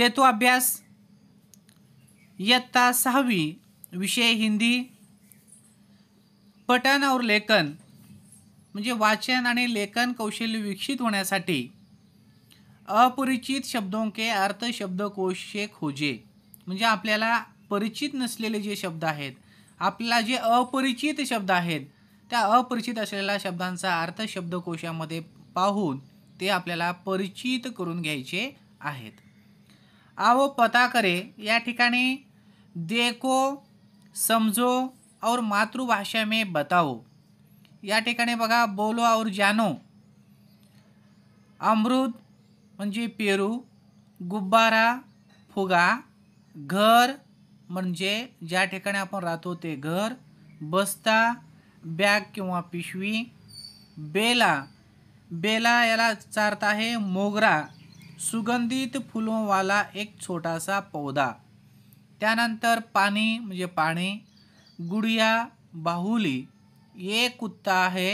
शेतू अभ्यास इयत्ता सहावी विषय हिंदी पठन और लेखन म्हणजे वाचन आणि लेखन कौशल्य विकसित होण्यासाठी अपरिचित शब्दों के अर्थ से खोजे म्हणजे आपल्याला परिचित नसलेले जे शब्द आहेत आपल्याला जे अपरिचित शब्द आहेत त्या अपरिचित असलेल्या शब्दांचा अर्थ शब्दकोशामध्ये पाहून ते आपल्याला परिचित करून घ्यायचे आहेत आवो पता करे या ठिकाणी देखो समजो और मातृभाषा में बताओ या ठिकाणी बघा बोलो और जानो अमृत म्हणजे पेरू गुब्बारा फुगा घर म्हणजे ज्या ठिकाणी आपण राहतो ते घर बस्ता बॅग किंवा पिशवी बेला बेला याला चारत आहे मोगरा सुगंधित फुलों वाला एक छोटासा सा पौधा त्यानंतर पाणी म्हणजे पाणी गुडिया बाहुली ये कुत्ता आहे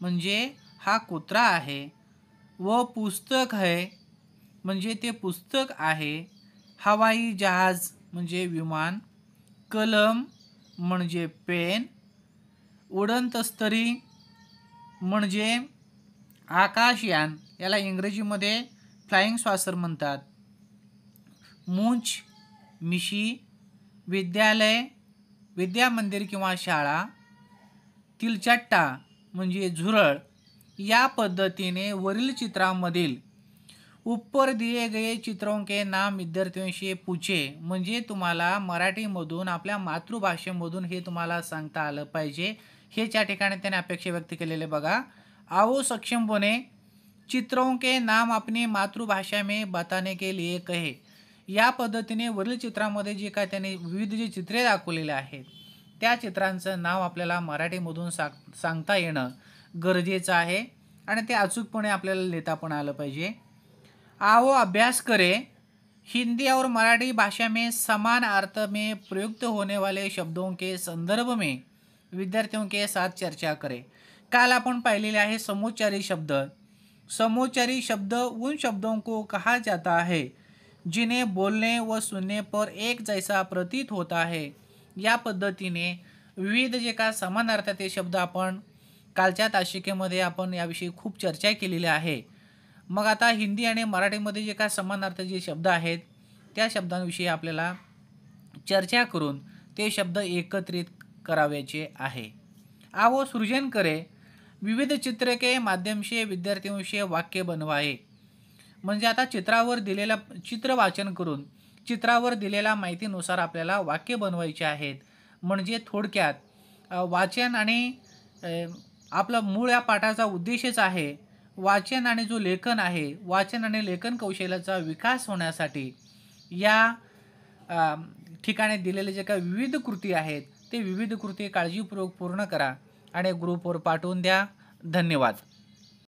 म्हणजे हा कुत्रा आहे व पुस्तक है म्हणजे ते पुस्तक आहे हवाई जहाज म्हणजे विमान कलम म्हणजे पेन उडणतस्तरी म्हणजे आकाशयान याला इंग्रजीमध्ये फ्लाइंग स्वासर म्हणतात मुंच मिशी विद्यालय विद्यामंदिर किंवा शाळा तिलचट्टा म्हणजे झुरळ या पद्धतीने वरील चित्रांमधील उपर दिए गए चित्रों नाम विद्यार्थ्यांशी पूछे म्हणजे तुम्हाला मराठीमधून आपल्या मातृभाषेमधून हे तुम्हाला सांगता आलं पाहिजे हे त्या ठिकाणी त्याने अपेक्षा व्यक्त केलेले बघा आओ सक्षम चित्रों के नाम अपनी मातृभाषा में बताने के लिए कहे या पद्धतीने वरील चित्रामध्ये जे काय त्याने विविध जी चित्रे दाखवलेले आहेत त्या चित्रांचं नाव आपल्याला मराठीमधून साग सांगता येणं गरजेचं आहे आणि ते अचूकपणे आपल्याला लिहिता पण आलं पाहिजे आओ अभ्यास करे हिंदी और मराठी भाषा में समान अर्थ में प्रयुक्त होने वाले शब्दों के संदर्भ में विद्यार्थियों के साथ चर्चा करे काल आपण पाहिलेले आहे समोच्चारी शब्द समोचारी शब्द उन शब्दों को कहा जाता है जिन्हें बोलने व सुनने पर एक जैसा प्रतीत होता है या पद्धतीने विविध जे का समान ते शब्द आपण कालच्या ताशिकेमध्ये आपण याविषयी खूप चर्चा केलेली आहे मग आता हिंदी आणि मराठीमध्ये जे का समान जे शब्द आहेत त्या शब्दांविषयी आपल्याला चर्चा करून ते शब्द एकत्रित करावयाचे आहे आवो सृजन करे विविध चित्रके माध्यमशी विद्यार्थ्यांशी वाक्य बनवा म्हणजे आता चित्रावर दिलेला चित्र वाचन करून चित्रावर दिलेल्या माहितीनुसार आपल्याला वाक्य बनवायचे आहेत म्हणजे थोडक्यात वाचन आणि आपला मूळ या पाठाचा उद्देशच आहे वाचन आणि जो लेखन आहे वाचन आणि लेखन कौशल्याचा विकास होण्यासाठी या ठिकाणी दिलेले जे काही विविध कृती आहेत ते विविध कृती काळजीपूर्वक पूर्ण करा आणि ग्रुपवर पाठवून द्या धन्यवाद